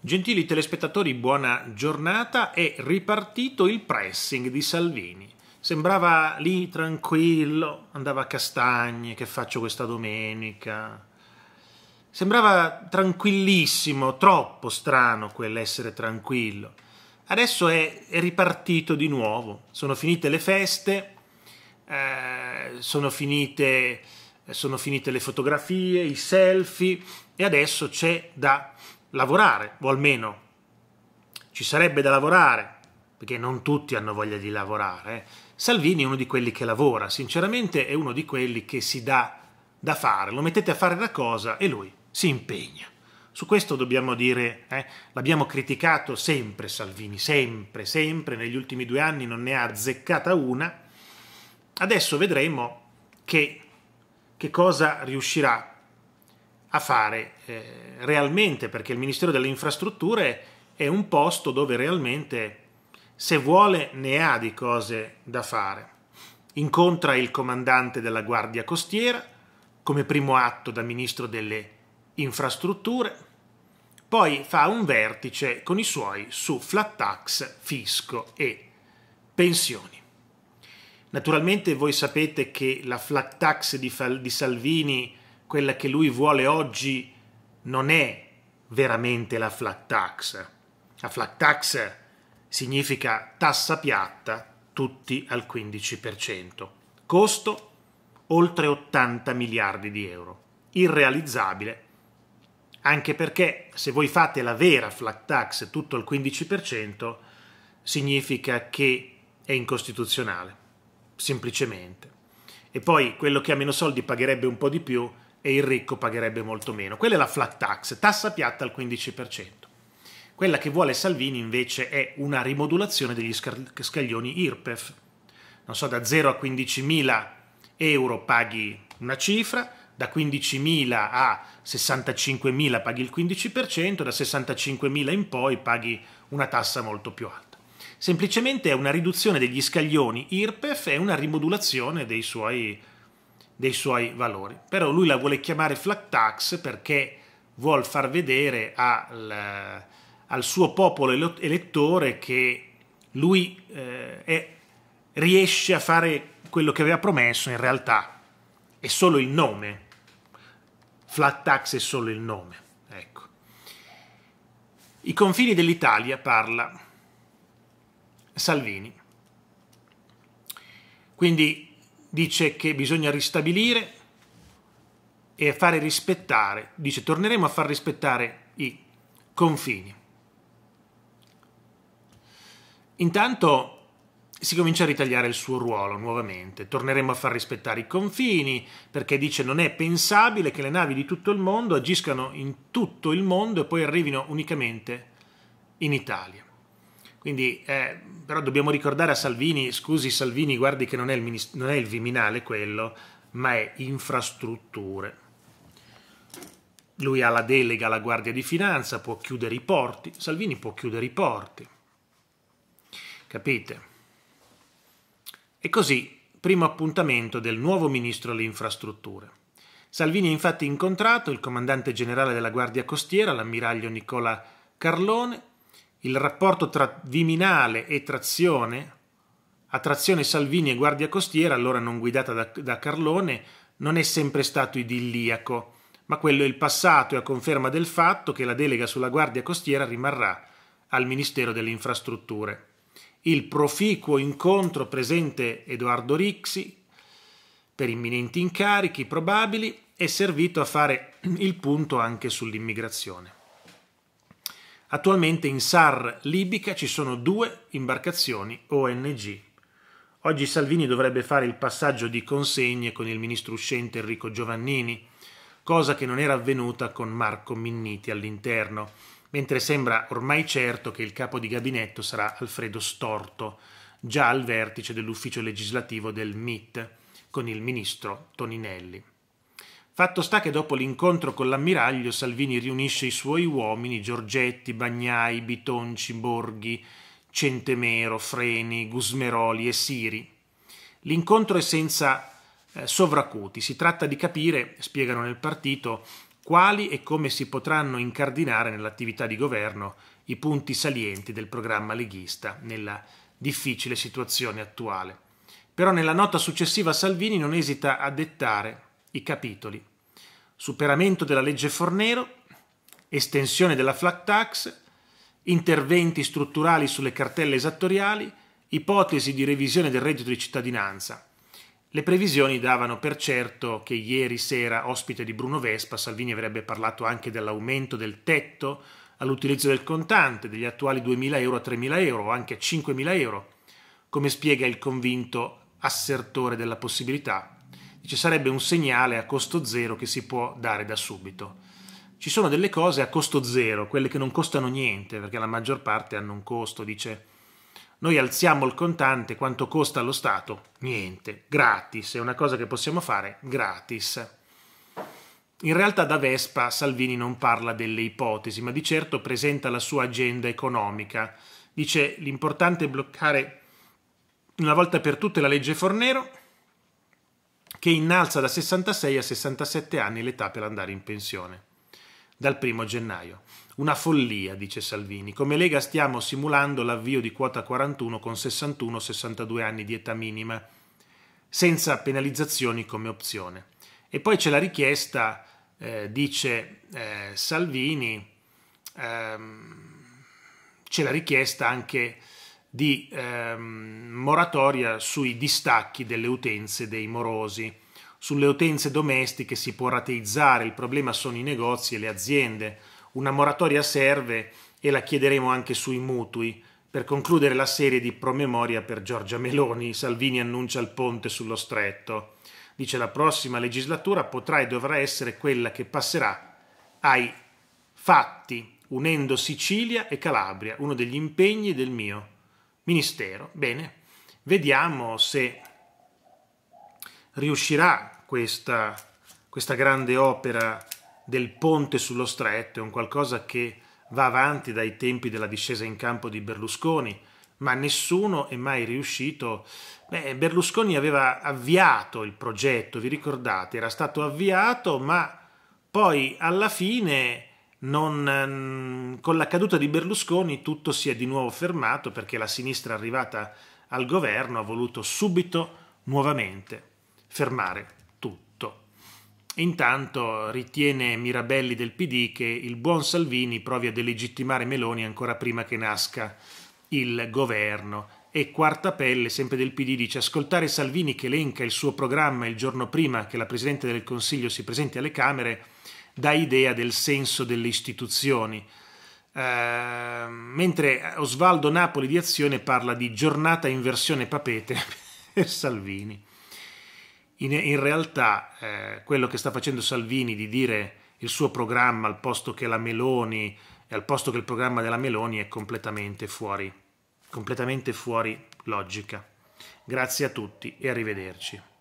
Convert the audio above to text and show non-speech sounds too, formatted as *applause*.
Gentili telespettatori, buona giornata. È ripartito il pressing di Salvini. Sembrava lì tranquillo, andava a castagne, che faccio questa domenica. Sembrava tranquillissimo, troppo strano quell'essere tranquillo. Adesso è, è, ripartito di nuovo. Sono finite le feste, eh, sono, finite, sono finite le fotografie, i selfie e adesso c'è da lavorare, o almeno ci sarebbe da lavorare, perché non tutti hanno voglia di lavorare. Salvini è uno di quelli che lavora, sinceramente è uno di quelli che si dà da fare, lo mettete a fare da cosa e lui si impegna. Su questo dobbiamo dire, eh, l'abbiamo criticato sempre Salvini, sempre, sempre, negli ultimi due anni non ne ha azzeccata una. Adesso vedremo che, che cosa riuscirà a fare eh, realmente, perché il Ministero delle Infrastrutture è un posto dove realmente, se vuole, ne ha di cose da fare. Incontra il comandante della Guardia Costiera come primo atto da Ministro delle Infrastrutture, poi fa un vertice con i suoi su flat tax, fisco e pensioni. Naturalmente voi sapete che la flat tax di, Salvini quella che lui vuole oggi non è veramente la flat tax. La flat tax significa tassa piatta tutti al 15%. Costo oltre 80 miliardi di euro. Irrealizzabile, anche perché se voi fate la vera flat tax tutto al 15%, significa che è incostituzionale, semplicemente. E poi quello che ha meno soldi pagherebbe un po' di più e il ricco pagherebbe molto meno. Quella è la flat tax, tassa piatta al 15%. Quella che vuole Salvini invece è una rimodulazione degli scaglioni IRPEF. Non so, da 0 a 15.000 euro paghi una cifra, da 15.000 a 65.000 paghi il 15%, da 65.000 in poi paghi una tassa molto più alta. Semplicemente è una riduzione degli scaglioni IRPEF e una rimodulazione dei suoi dei suoi valori. Però lui la vuole chiamare flat tax perché vuol far vedere al, eh, al suo popolo elettore che lui eh, è, riesce a fare quello che aveva promesso in realtà. È solo il nome. Flat tax è solo il nome. Ecco. I confini dell'Italia parla Salvini. Quindi dice che bisogna ristabilire e fare rispettare, dice torneremo a far rispettare i confini. Intanto si comincia a ritagliare il suo ruolo nuovamente. Torneremo a far rispettare i confini, perché dice non è pensabile che le navi di tutto il mondo agiscano in tutto il mondo e poi arrivino unicamente in Italia. Quindi, eh, però dobbiamo ricordare a Salvini, scusi Salvini, guardi che non è il, minist- non è il Viminale quello, ma è infrastrutture. Lui ha la delega alla Guardia di Finanza, può chiudere i porti, Salvini può chiudere i porti. Capite? E così, primo appuntamento del nuovo ministro alle infrastrutture. Salvini ha infatti incontrato il comandante generale della Guardia Costiera, l'ammiraglio Nicola Carlone, il rapporto tra Viminale e Trazione, a Trazione Salvini e Guardia Costiera, allora non guidata da, da Carlone, non è sempre stato idilliaco, ma quello è il passato e a conferma del fatto che la delega sulla Guardia Costiera rimarrà al Ministero delle Infrastrutture. Il proficuo incontro presente Edoardo Rixi, per imminenti incarichi probabili, è servito a fare il punto anche sull'immigrazione. Attualmente in SAR libica ci sono due imbarcazioni ONG. Oggi Salvini dovrebbe fare il passaggio di consegne con il ministro uscente Enrico Giovannini, cosa che non era avvenuta con Marco Minniti all'interno, mentre sembra ormai certo che il capo di gabinetto sarà Alfredo Storto, già al vertice dell'ufficio legislativo del MIT, con il ministro Toninelli. Fatto sta che dopo l'incontro con l'ammiraglio Salvini riunisce i suoi uomini Giorgetti, Bagnai, Bitonci, Borghi, Centemero, Freni, Gusmeroli e Siri. L'incontro è senza eh, sovracuti, si tratta di capire, spiegano nel partito, quali e come si potranno incardinare nell'attività di governo i punti salienti del programma leghista nella difficile situazione attuale. Però nella nota successiva Salvini non esita a dettare i capitoli superamento della legge Fornero, estensione della flat tax, interventi strutturali sulle cartelle esattoriali, ipotesi di revisione del reddito di cittadinanza. Le previsioni davano per certo che ieri sera, ospite di Bruno Vespa, Salvini avrebbe parlato anche dell'aumento del tetto all'utilizzo del contante, degli attuali 2.000 euro a 3.000 euro o anche a 5.000 euro, come spiega il convinto assertore della possibilità ci sarebbe un segnale a costo zero che si può dare da subito. Ci sono delle cose a costo zero, quelle che non costano niente, perché la maggior parte hanno un costo, dice noi alziamo il contante, quanto costa allo Stato? Niente, gratis, è una cosa che possiamo fare gratis. In realtà da Vespa Salvini non parla delle ipotesi, ma di certo presenta la sua agenda economica. Dice l'importante è bloccare una volta per tutte la legge Fornero, che innalza da 66 a 67 anni l'età per andare in pensione, dal 1 gennaio. Una follia, dice Salvini. Come Lega stiamo simulando l'avvio di quota 41 con 61-62 anni di età minima, senza penalizzazioni come opzione. E poi c'è la richiesta, eh, dice eh, Salvini, ehm, c'è la richiesta anche di ehm, moratoria sui distacchi delle utenze dei morosi. Sulle utenze domestiche si può rateizzare, il problema sono i negozi e le aziende. Una moratoria serve e la chiederemo anche sui mutui. Per concludere la serie di promemoria per Giorgia Meloni, Salvini annuncia il ponte sullo stretto. Dice la prossima legislatura potrà e dovrà essere quella che passerà ai fatti, unendo Sicilia e Calabria, uno degli impegni del mio ministero. Bene, vediamo se riuscirà questa, questa grande opera del ponte sullo stretto, è un qualcosa che va avanti dai tempi della discesa in campo di Berlusconi, ma nessuno è mai riuscito. Beh, Berlusconi aveva avviato il progetto, vi ricordate, era stato avviato, ma poi alla fine non, ehm, con la caduta di Berlusconi tutto si è di nuovo fermato perché la sinistra arrivata al governo ha voluto subito, nuovamente, fermare tutto. Intanto ritiene Mirabelli del PD che il buon Salvini provi a delegittimare Meloni ancora prima che nasca il governo. E quarta pelle, sempre del PD, dice ascoltare Salvini che elenca il suo programma il giorno prima che la Presidente del Consiglio si presenti alle Camere dà idea del senso delle istituzioni. Eh, mentre Osvaldo Napoli di Azione parla di giornata in versione papete *laughs* per Salvini. In, in realtà eh, quello che sta facendo Salvini di dire il suo programma al posto che la Meloni e al posto che il programma della Meloni è completamente fuori, completamente fuori logica. Grazie a tutti e arrivederci.